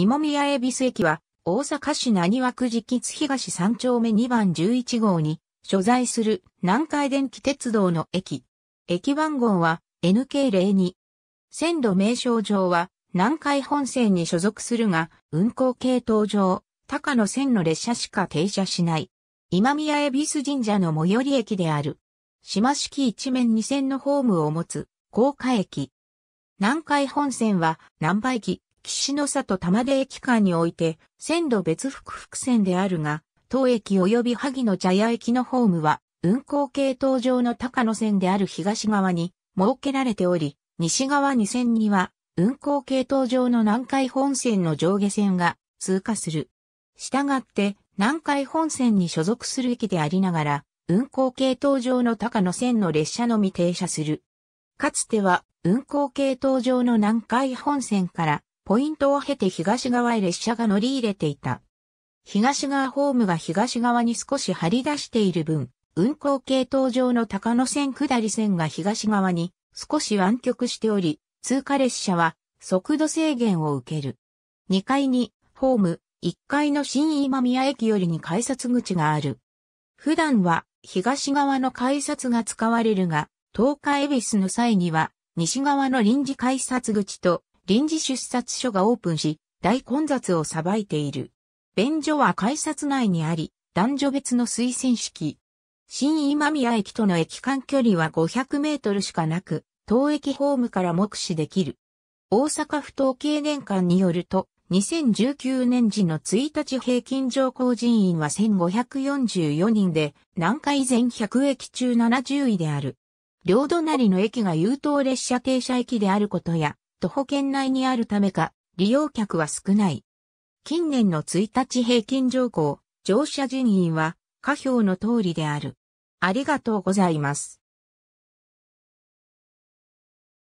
今宮恵比寿駅は、大阪市浪和区直津東3丁目2番11号に、所在する南海電気鉄道の駅。駅番号は NK02。線路名称上は、南海本線に所属するが、運行系統上、高野線の列車しか停車しない。今宮恵比寿神社の最寄り駅である。島式一面二線のホームを持つ、高架駅。南海本線は、南波駅、岸の里玉出駅間において、線路別複々線であるが、当駅及び萩野茶屋駅のホームは、運行系統上の高野線である東側に設けられており、西側2線には、運行系統上の南海本線の上下線が通過する。したがって、南海本線に所属する駅でありながら、運行系統上の高野線の列車のみ停車する。かつては、運行系統上の南海本線からポイントを経て東側へ列車が乗り入れていた。東側ホームが東側に少し張り出している分、運行系統上の高野線下り線が東側に少し湾曲しており、通過列車は速度制限を受ける。2階にホーム、1階の新今宮駅よりに改札口がある。普段は東側の改札が使われるが、東海エビスの際には西側の臨時改札口と臨時出札所がオープンし、大混雑をさばいている。便所は改札内にあり、男女別の推薦式。新今宮駅との駅間距離は500メートルしかなく、当駅ホームから目視できる。大阪府統計年間によると、2019年時の1日平均乗降人員は1544人で、南海全100駅中70位である。両隣の駅が優等列車停車駅であることや、徒歩圏内にあるためか、利用客は少ない。近年の1日平均乗降、乗車人員は、下表の通りである。ありがとうございます。